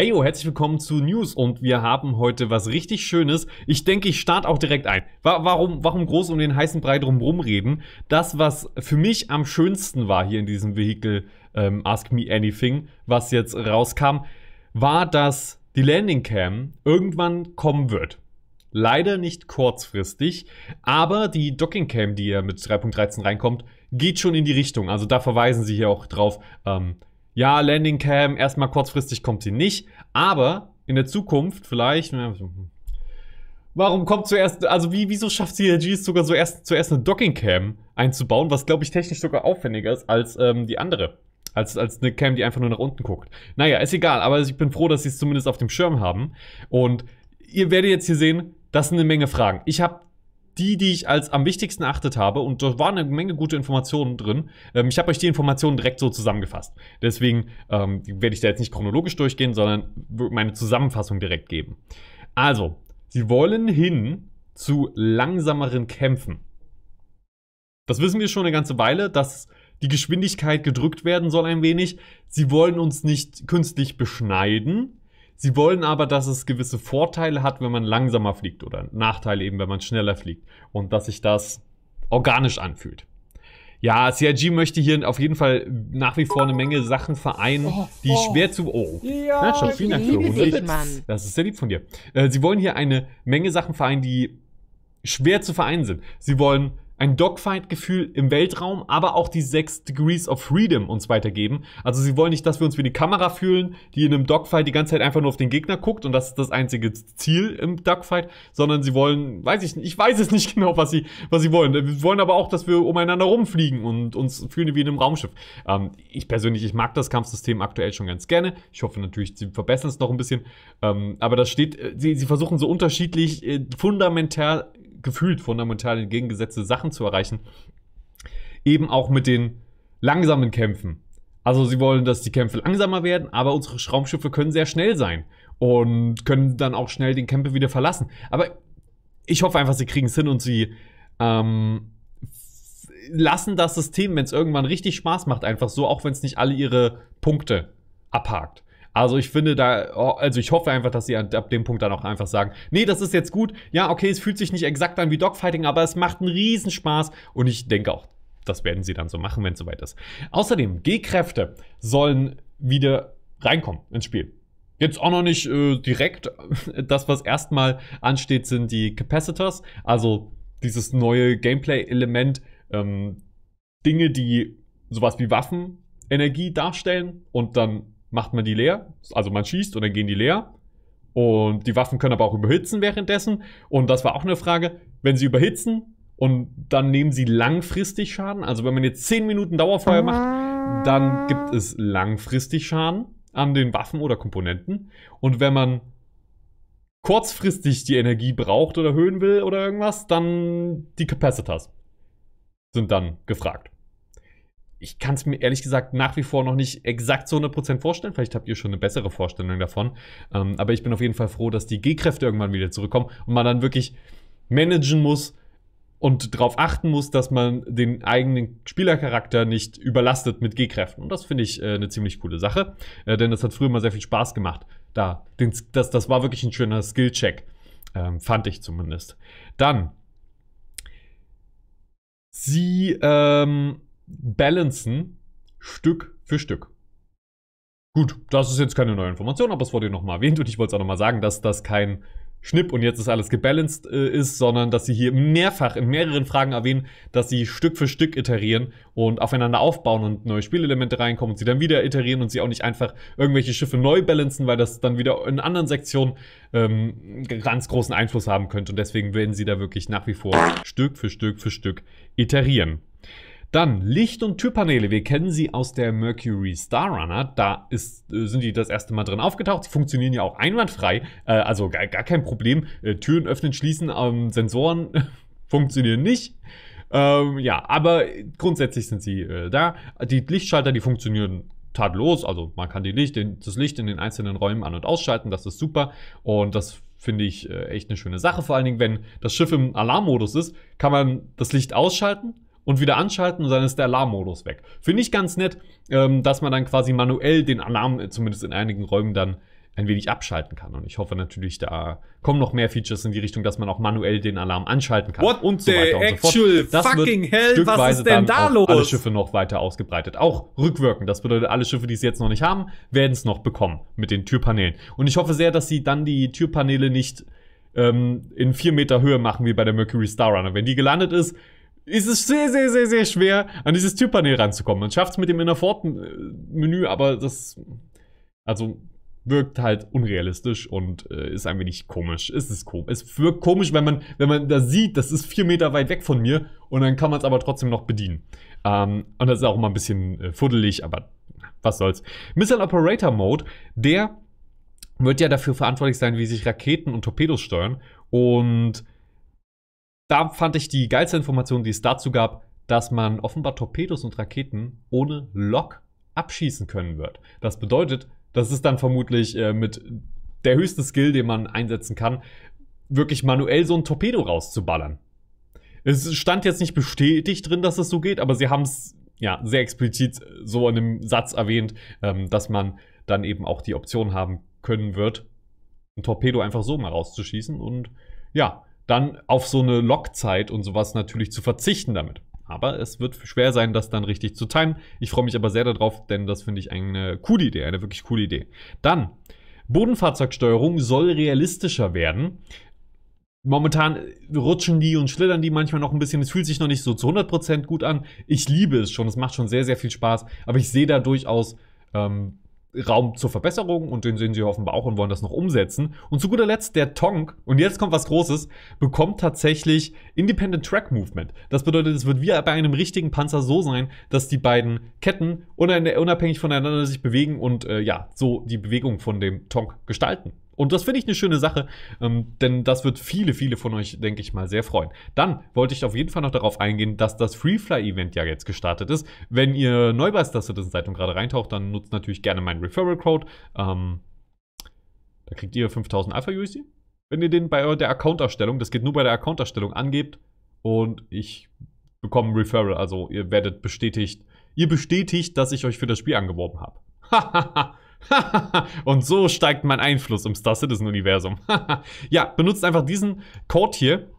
Heyo, oh, herzlich willkommen zu News und wir haben heute was richtig Schönes. Ich denke, ich starte auch direkt ein. Warum, warum groß um den heißen Brei drumherum reden? Das, was für mich am schönsten war hier in diesem Vehikel ähm, Ask Me Anything, was jetzt rauskam, war, dass die Landing Cam irgendwann kommen wird. Leider nicht kurzfristig, aber die Docking Cam, die ja mit 3.13 reinkommt, geht schon in die Richtung. Also da verweisen sie hier auch drauf. Ähm, ja, Landing Cam, erstmal kurzfristig kommt sie nicht, aber in der Zukunft vielleicht. Hm. Warum kommt zuerst, also wie, wieso schafft sie es sogar so erst, zuerst eine Docking Cam einzubauen, was glaube ich technisch sogar aufwendiger ist als ähm, die andere. Als, als eine Cam, die einfach nur nach unten guckt. Naja, ist egal, aber ich bin froh, dass sie es zumindest auf dem Schirm haben. Und ihr werdet jetzt hier sehen, das sind eine Menge Fragen. Ich habe die, die ich als am wichtigsten erachtet habe. Und da waren eine Menge gute Informationen drin. Ähm, ich habe euch die Informationen direkt so zusammengefasst. Deswegen ähm, werde ich da jetzt nicht chronologisch durchgehen, sondern meine Zusammenfassung direkt geben. Also, sie wollen hin zu langsameren Kämpfen. Das wissen wir schon eine ganze Weile, dass die Geschwindigkeit gedrückt werden soll ein wenig. Sie wollen uns nicht künstlich beschneiden, Sie wollen aber, dass es gewisse Vorteile hat, wenn man langsamer fliegt oder Nachteile eben, wenn man schneller fliegt und dass sich das organisch anfühlt. Ja, CIG möchte hier auf jeden Fall nach wie vor eine Menge Sachen vereinen, oh, die oh, oh. schwer zu. Oh, ja, Na, schon vielen Dank für dich, Das ist sehr lieb von dir. Äh, sie wollen hier eine Menge Sachen vereinen, die schwer zu vereinen sind. Sie wollen ein Dogfight-Gefühl im Weltraum, aber auch die sechs Degrees of Freedom uns weitergeben. Also sie wollen nicht, dass wir uns wie eine Kamera fühlen, die in einem Dogfight die ganze Zeit einfach nur auf den Gegner guckt und das ist das einzige Ziel im Dogfight, sondern sie wollen, weiß ich nicht, ich weiß es nicht genau, was sie, was sie wollen. Wir wollen aber auch, dass wir umeinander rumfliegen und uns fühlen wie in einem Raumschiff. Ähm, ich persönlich, ich mag das Kampfsystem aktuell schon ganz gerne. Ich hoffe natürlich, sie verbessern es noch ein bisschen. Ähm, aber das steht, äh, sie, sie versuchen so unterschiedlich, äh, fundamental gefühlt fundamental entgegengesetzte Sachen zu erreichen. Eben auch mit den langsamen Kämpfen. Also sie wollen, dass die Kämpfe langsamer werden, aber unsere Raumschiffe können sehr schnell sein und können dann auch schnell den Kämpfe wieder verlassen. Aber ich hoffe einfach, sie kriegen es hin und sie ähm, lassen das System, wenn es irgendwann richtig Spaß macht, einfach so, auch wenn es nicht alle ihre Punkte abhakt. Also ich finde da, oh, also ich hoffe einfach, dass sie ab dem Punkt dann auch einfach sagen, nee, das ist jetzt gut. Ja, okay, es fühlt sich nicht exakt an wie Dogfighting, aber es macht einen Riesenspaß. Und ich denke auch, das werden sie dann so machen, wenn es soweit ist. Außerdem, G-Kräfte sollen wieder reinkommen ins Spiel. Jetzt auch noch nicht äh, direkt. Das, was erstmal ansteht, sind die Capacitors. Also dieses neue Gameplay-Element. Ähm, Dinge, die sowas wie Waffen Energie darstellen und dann macht man die leer. Also man schießt und dann gehen die leer. Und die Waffen können aber auch überhitzen währenddessen. Und das war auch eine Frage, wenn sie überhitzen und dann nehmen sie langfristig Schaden. Also wenn man jetzt 10 Minuten Dauerfeuer macht, dann gibt es langfristig Schaden an den Waffen oder Komponenten. Und wenn man kurzfristig die Energie braucht oder erhöhen will oder irgendwas, dann die Capacitors sind dann gefragt ich kann es mir ehrlich gesagt nach wie vor noch nicht exakt zu 100% vorstellen. Vielleicht habt ihr schon eine bessere Vorstellung davon. Ähm, aber ich bin auf jeden Fall froh, dass die G-Kräfte irgendwann wieder zurückkommen und man dann wirklich managen muss und darauf achten muss, dass man den eigenen Spielercharakter nicht überlastet mit G-Kräften. Und das finde ich äh, eine ziemlich coole Sache, äh, denn das hat früher mal sehr viel Spaß gemacht. Da, den, das, das war wirklich ein schöner Skill-Check, ähm, fand ich zumindest. Dann, sie, ähm, balancen, Stück für Stück. Gut, das ist jetzt keine neue Information, aber es wurde nochmal erwähnt und ich wollte es auch nochmal sagen, dass das kein Schnipp und jetzt ist alles gebalanced äh, ist, sondern dass sie hier mehrfach in mehreren Fragen erwähnen, dass sie Stück für Stück iterieren und aufeinander aufbauen und neue Spielelemente reinkommen und sie dann wieder iterieren und sie auch nicht einfach irgendwelche Schiffe neu balancen, weil das dann wieder in anderen Sektionen ähm, ganz großen Einfluss haben könnte und deswegen werden sie da wirklich nach wie vor Stück für Stück für Stück iterieren. Dann Licht- und Türpaneele. Wir kennen sie aus der Mercury Star Runner. Da ist, äh, sind die das erste Mal drin aufgetaucht. Sie funktionieren ja auch einwandfrei. Äh, also gar, gar, kein Problem. Äh, Türen öffnen, schließen, ähm, Sensoren funktionieren nicht. Ähm, ja, aber grundsätzlich sind sie äh, da. Die Lichtschalter, die funktionieren tadellos. Also man kann die Licht, den, das Licht in den einzelnen Räumen an- und ausschalten. Das ist super. Und das finde ich echt eine schöne Sache. Vor allen Dingen, wenn das Schiff im Alarmmodus ist, kann man das Licht ausschalten und wieder anschalten und dann ist der Alarmmodus weg. Finde ich ganz nett, ähm, dass man dann quasi manuell den Alarm äh, zumindest in einigen Räumen dann ein wenig abschalten kann. Und ich hoffe natürlich, da kommen noch mehr Features in die Richtung, dass man auch manuell den Alarm anschalten kann. What und so weiter und so fort. Das fucking wird hell, was ist denn da los? Alle Schiffe noch weiter ausgebreitet. Auch rückwirkend. Das bedeutet, alle Schiffe, die es jetzt noch nicht haben, werden es noch bekommen mit den Türpanelen. Und ich hoffe sehr, dass sie dann die Türpaneele nicht ähm, in vier Meter Höhe machen wie bei der Mercury Star Runner. Wenn die gelandet ist, ist es sehr, sehr, sehr, sehr schwer, an dieses Türpanel ranzukommen. Man schafft es mit dem Innerfort-Menü, aber das, also, wirkt halt unrealistisch und äh, ist ein wenig komisch. Es ist komisch. Es wirkt komisch, wenn man, wenn man da sieht, das ist vier Meter weit weg von mir und dann kann man es aber trotzdem noch bedienen. Ähm, und das ist auch immer ein bisschen äh, fuddelig, aber was soll's. Missile Operator Mode, der wird ja dafür verantwortlich sein, wie sich Raketen und Torpedos steuern und da fand ich die geilste Information, die es dazu gab, dass man offenbar Torpedos und Raketen ohne Lock abschießen können wird. Das bedeutet, das ist dann vermutlich äh, mit der höchste Skill, den man einsetzen kann, wirklich manuell so ein Torpedo rauszuballern. Es stand jetzt nicht bestätigt drin, dass es so geht, aber sie haben es ja sehr explizit äh, so in dem Satz erwähnt, ähm, dass man dann eben auch die Option haben können wird, ein Torpedo einfach so mal rauszuschießen und ja, dann auf so eine Lockzeit und sowas natürlich zu verzichten damit. Aber es wird schwer sein, das dann richtig zu timen. Ich freue mich aber sehr darauf, denn das finde ich eine coole Idee, eine wirklich coole Idee. Dann, Bodenfahrzeugsteuerung soll realistischer werden. Momentan rutschen die und schlittern die manchmal noch ein bisschen. Es fühlt sich noch nicht so zu 100% gut an. Ich liebe es schon. Es macht schon sehr, sehr viel Spaß. Aber ich sehe da durchaus ähm, Raum zur Verbesserung und den sehen sie offenbar auch und wollen das noch umsetzen. Und zu guter Letzt der Tonk, und jetzt kommt was Großes, bekommt tatsächlich Independent Track Movement. Das bedeutet, es wird wie bei einem richtigen Panzer so sein, dass die beiden Ketten unabhängig voneinander sich bewegen und äh, ja, so die Bewegung von dem Tonk gestalten. Und das finde ich eine schöne Sache, ähm, denn das wird viele, viele von euch, denke ich mal, sehr freuen. Dann wollte ich auf jeden Fall noch darauf eingehen, dass das Freefly-Event ja jetzt gestartet ist. Wenn ihr neu bei Star Citizen seid und gerade reintaucht, dann nutzt natürlich gerne meinen Referral-Code. Ähm, da kriegt ihr 5000 Alpha-USD. Wenn ihr den bei der Account-Erstellung, das geht nur bei der Account-Erstellung, angebt und ich bekomme Referral, also ihr werdet bestätigt, ihr bestätigt, dass ich euch für das Spiel angeworben habe. Hahaha. und so steigt mein Einfluss im Star Citizen Universum. ja, benutzt einfach diesen Code hier.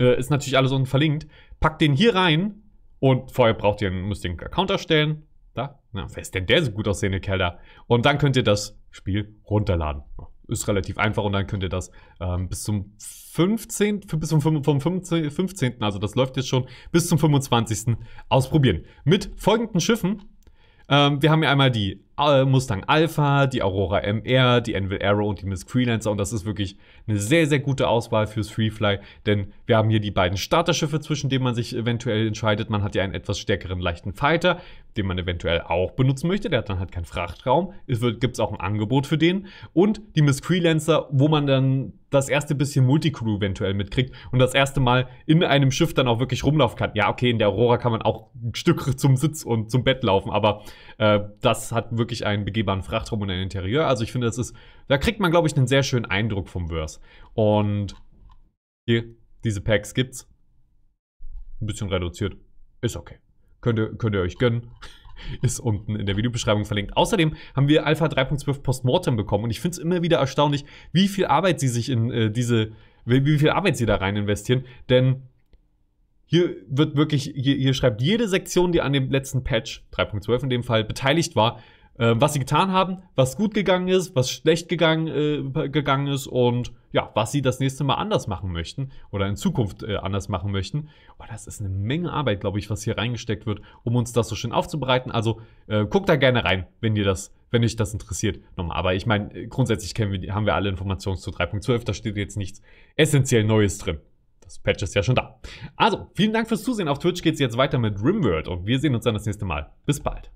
Äh, ist natürlich alles unten verlinkt. Packt den hier rein und vorher braucht ihr, müsst ihr einen Account erstellen. Da, na, wer ist denn der so gut aussehende Kerl da? Und dann könnt ihr das Spiel runterladen. Ist relativ einfach und dann könnt ihr das ähm, bis zum 15. bis zum 15, 15. Also das läuft jetzt schon bis zum 25. ausprobieren. Mit folgenden Schiffen. Ähm, wir haben hier einmal die Mustang Alpha, die Aurora MR, die Anvil Arrow und die Miss Freelancer. Und das ist wirklich eine sehr, sehr gute Auswahl fürs Freefly, denn wir haben hier die beiden Starterschiffe, zwischen denen man sich eventuell entscheidet. Man hat ja einen etwas stärkeren leichten Fighter den man eventuell auch benutzen möchte. Der hat dann halt keinen Frachtraum. Es gibt auch ein Angebot für den. Und die Miss Freelancer, wo man dann das erste bisschen Multicrew eventuell mitkriegt und das erste Mal in einem Schiff dann auch wirklich rumlaufen kann. Ja, okay, in der Aurora kann man auch ein Stück zum Sitz und zum Bett laufen, aber äh, das hat wirklich einen begehbaren Frachtraum und ein Interieur. Also ich finde, das ist, da kriegt man, glaube ich, einen sehr schönen Eindruck vom Verse. Und hier, diese Packs gibt's. Ein bisschen reduziert. Ist okay. Könnt ihr, könnt ihr euch gönnen. Ist unten in der Videobeschreibung verlinkt. Außerdem haben wir Alpha 3.12 Postmortem bekommen und ich finde es immer wieder erstaunlich, wie viel Arbeit sie sich in äh, diese, wie, wie viel Arbeit sie da rein investieren. Denn hier wird wirklich, hier, hier schreibt jede Sektion, die an dem letzten Patch, 3.12 in dem Fall, beteiligt war, äh, was sie getan haben, was gut gegangen ist, was schlecht gegangen, äh, gegangen ist und ja, was sie das nächste Mal anders machen möchten oder in Zukunft äh, anders machen möchten. Oh, das ist eine Menge Arbeit, glaube ich, was hier reingesteckt wird, um uns das so schön aufzubereiten. Also äh, guckt da gerne rein, wenn ihr das, wenn euch das interessiert. Nochmal, aber ich meine, grundsätzlich wir, haben wir alle Informationen zu 3.12, da steht jetzt nichts essentiell Neues drin. Das Patch ist ja schon da. Also, vielen Dank fürs Zusehen. Auf Twitch geht es jetzt weiter mit RimWorld und wir sehen uns dann das nächste Mal. Bis bald.